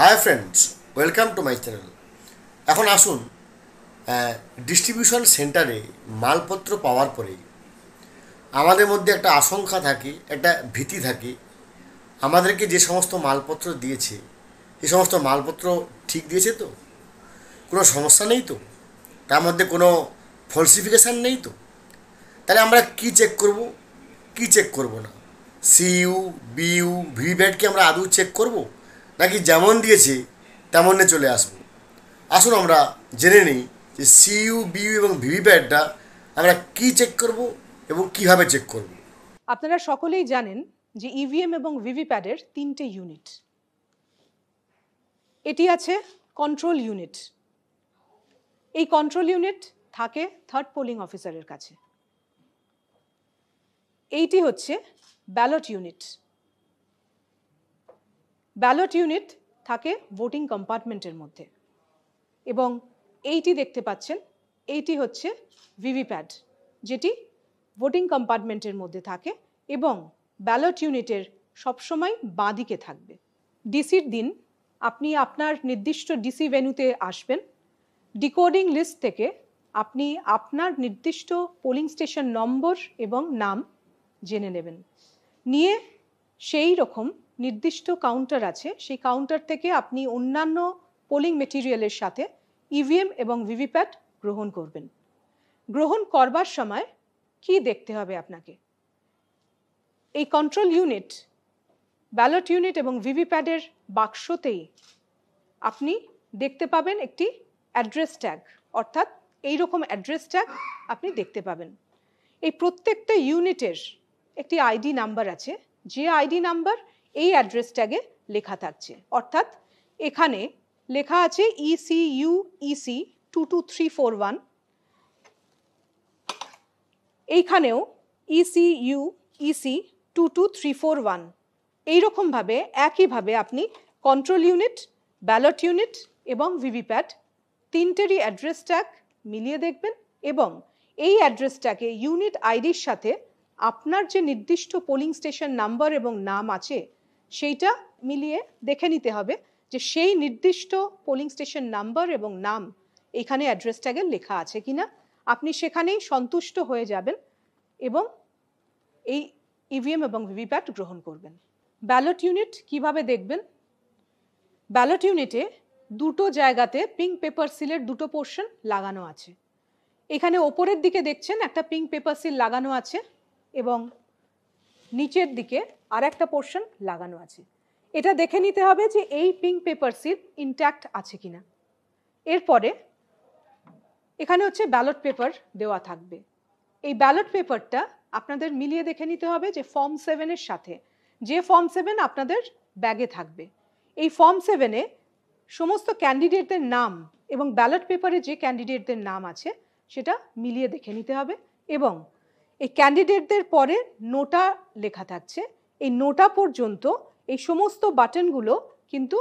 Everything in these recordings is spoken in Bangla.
high friends welcome to my channel এখন আসুন ডিস্ট্রিবিউশন সেন্টারে মালপত্র পাওয়ার পরে আমাদের মধ্যে একটা আশঙ্কা থাকে একটা ভীতি থাকে আমাদেরকে যে সমস্ত মালপত্র দিয়েছে এই সমস্ত মালপত্র ঠিক দিয়েছে তো কোনো সমস্যা নেই তো তার মধ্যে কোনো ফলসিফিকেশান নেই তো তাহলে আমরা কি চেক করব কি চেক করব না সিইউ বিইউ কি আমরা আদৌ চেক করবো নাকি যেমন দিয়েছি তেমনে চলে আসব আসুন আমরা জেনে নিই যে সিইউ বিইউ এবং ভিভিপ্যাটটা আমরা কি চেক করব এবং কিভাবে চেক করব আপনারা সকলেই জানেন যে ইভিএম e এবং প্যাডের তিনটে ইউনিট এটি আছে কন্ট্রোল ইউনিট এই কন্ট্রোল ইউনিট থাকে থার্ড পোলিং অফিসারের কাছে এইটি হচ্ছে ব্যালট ইউনিট ব্যালট ইউনিট থাকে ভোটিং কম্পার্টমেন্টের মধ্যে এবং এইটি দেখতে পাচ্ছেন এইটি হচ্ছে ভিভিপ্যাড যেটি ভোটিং কম্পার্টমেন্টের মধ্যে থাকে এবং ব্যালট ইউনিটের সবসময় বাঁদিকে থাকবে ডিসির দিন আপনি আপনার নির্দিষ্ট ডিসি ভেনুতে আসবেন ডিকোডিং লিস্ট থেকে আপনি আপনার নির্দিষ্ট পোলিং স্টেশন নম্বর এবং নাম জেনে নেবেন নিয়ে সেই রকম নির্দিষ্ট কাউন্টার আছে সেই কাউন্টার থেকে আপনি অন্যান্য পোলিং মেটেরিয়ালের সাথে ইভিএম e এবং ভিভিপ্যাট গ্রহণ করবেন গ্রহণ করবার সময় কি দেখতে হবে আপনাকে এই কন্ট্রোল ইউনিট ব্যালট ইউনিট এবং ভিভিপ্যাডের বাক্সতেই আপনি দেখতে পাবেন একটি অ্যাড্রেস ট্যাগ অর্থাৎ এই রকম অ্যাড্রেস ট্যাগ আপনি দেখতে পাবেন এই প্রত্যেকটা ইউনিটের একটি আইডি নাম্বার আছে যে আইডি নাম্বার এই অ্যাড্রেস ট্যাগে লেখা থাকছে অর্থাৎ এখানে লেখা আছে EC U EC two two three four one এইখানেও EC U EC two two three four one এইরকমভাবে একইভাবে আপনি কন্ট্রোল ইউনিট ব্যালট ইউনিট এবং ভিভিপ্যাট তিনটেরই অ্যাড্রেস ট্যাগ মিলিয়ে দেখবেন এবং এই অ্যাড্রেসটাকে ইউনিট আইডির সাথে আপনার যে নির্দিষ্ট পোলিং স্টেশন নাম্বার এবং নাম আছে সেইটা মিলিয়ে দেখে নিতে হবে যে সেই নির্দিষ্ট পোলিং স্টেশন নাম্বার এবং নাম এখানে অ্যাড্রেস ট্যাগে লেখা আছে কিনা আপনি সেখানেই সন্তুষ্ট হয়ে যাবেন এবং এই ইভিএম e এবং ভিভিপ্যাট গ্রহণ করবেন ব্যালট ইউনিট কিভাবে দেখবেন ব্যালট ইউনিটে দুটো জায়গাতে পিঙ্ক পেপার সিলের দুটো পোর্শন লাগানো আছে এখানে ওপরের দিকে দেখছেন একটা পিঙ্ক পেপার সিল লাগানো আছে এবং নিচের দিকে আর একটা পোর্শন লাগানো আছে এটা দেখে নিতে হবে যে এই পিঙ্ক পেপার সিল ইনট্যাক্ট আছে কিনা এরপরে এখানে হচ্ছে ব্যালট পেপার দেওয়া থাকবে এই ব্যালট পেপারটা আপনাদের মিলিয়ে দেখে নিতে হবে যে ফর্ম সেভেনের সাথে যে ফর্ম সেভেন আপনাদের ব্যাগে থাকবে এই ফর্ম সেভেনে সমস্ত ক্যান্ডিডেটদের নাম এবং ব্যালট পেপারে যে ক্যান্ডিডেটদের নাম আছে সেটা মিলিয়ে দেখে নিতে হবে এবং এই ক্যান্ডিডেটদের পরে নোটা লেখা থাকছে এই নোটা পর্যন্ত এই সমস্ত বাটনগুলো কিন্তু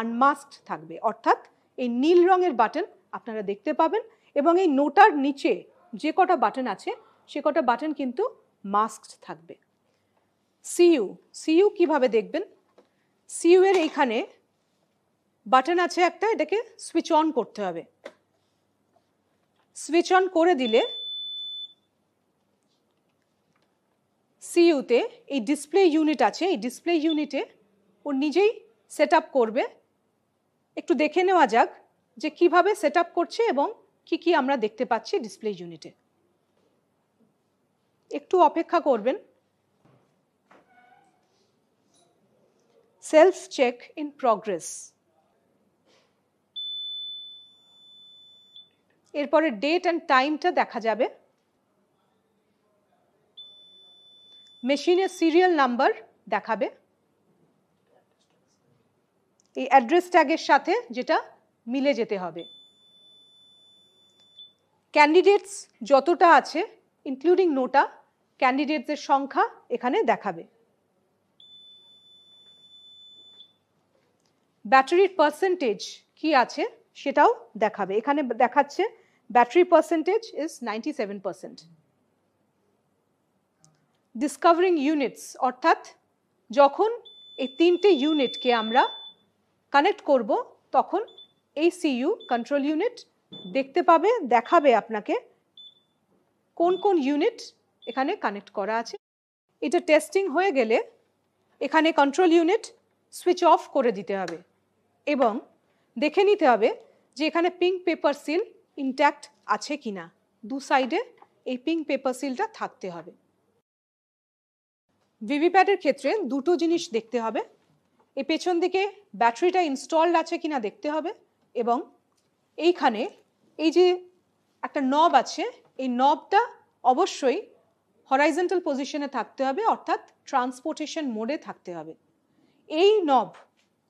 আনমাস্কড থাকবে অর্থাৎ এই নীল রঙের বাটন আপনারা দেখতে পাবেন এবং এই নোটার নিচে যে কটা বাটন আছে সে কটা বাটন কিন্তু মাস্কড থাকবে সিইউ সিইউ কিভাবে দেখবেন সিইউ এর এইখানে বাটন আছে একটা এটাকে সুইচ অন করতে হবে সুইচ অন করে দিলে সিইউতে এই ডিসপ্লে ইউনিট আছে এই ডিসপ্লে ইউনিটে ও নিজেই সেট করবে একটু দেখে নেওয়া যাক যে কিভাবে সেট করছে এবং কি কি আমরা দেখতে পাচ্ছি ডিসপ্লে ইউনিটে একটু অপেক্ষা করবেন সেলফ চেক ইন প্রগ্রেস এরপরে ডেট অ্যান্ড টাইমটা দেখা যাবে মেশিনের সিরিয়াল নাম্বার দেখাবে এই অ্যাড্রেস ট্যাগের সাথে যেটা মিলে যেতে হবে ক্যান্ডিডেটস যতটা আছে ইনক্লুডিং নোটা ক্যান্ডিডেটসের সংখ্যা এখানে দেখাবে ব্যাটারির পার্সেন্টেজ কি আছে সেটাও দেখাবে এখানে দেখাচ্ছে battery percentage is ninety seven percent discovering units অর্থাৎ যখন এই তিনটে ইউনিটকে আমরা কানেক্ট করব তখন এই সিইউ কন্ট্রোল ইউনিট দেখতে পাবে দেখাবে আপনাকে কোন কোন ইউনিট এখানে কানেক্ট করা আছে এটা টেস্টিং হয়ে গেলে এখানে কন্ট্রোল ইউনিট সুইচ অফ করে দিতে হবে এবং দেখে নিতে হবে যে এখানে পিঙ্ক পেপার সিল ইনট্যাক্ট আছে কি না দু সাইডে এই পিঙ্ক পেপার সিলটা থাকতে হবে ভিভিপ্যাটের ক্ষেত্রে দুটো জিনিস দেখতে হবে এই পেছন দিকে ব্যাটারিটা ইনস্টলড আছে কিনা দেখতে হবে এবং এইখানে এই যে একটা নব আছে এই নবটা অবশ্যই হরাইজেন্টাল পজিশনে থাকতে হবে অর্থাৎ ট্রান্সপোর্টেশন মোডে থাকতে হবে এই নব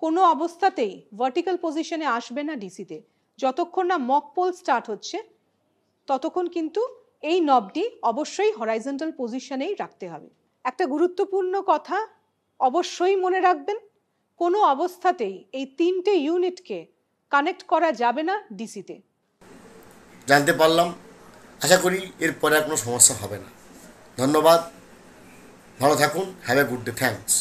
কোনো অবস্থাতেই ভার্টিক্যাল পজিশনে আসবে না ডিসিতে যতক্ষণ না মক পোল স্টার্ট হচ্ছে ততক্ষণ কিন্তু এই নবটি অবশ্যই হরাইজেন্টাল পজিশনেই রাখতে হবে একটা গুরুত্বপূর্ণ কথা অবশ্যই মনে রাখবেন কোনো অবস্থাতেই এই তিনটে ইউনিটকে কানেক্ট করা যাবে না ডিসিতে জানতে পারলাম আশা করি এরপরে আর কোনো সমস্যা হবে না ধন্যবাদ ভালো থাকুন have a good day thanks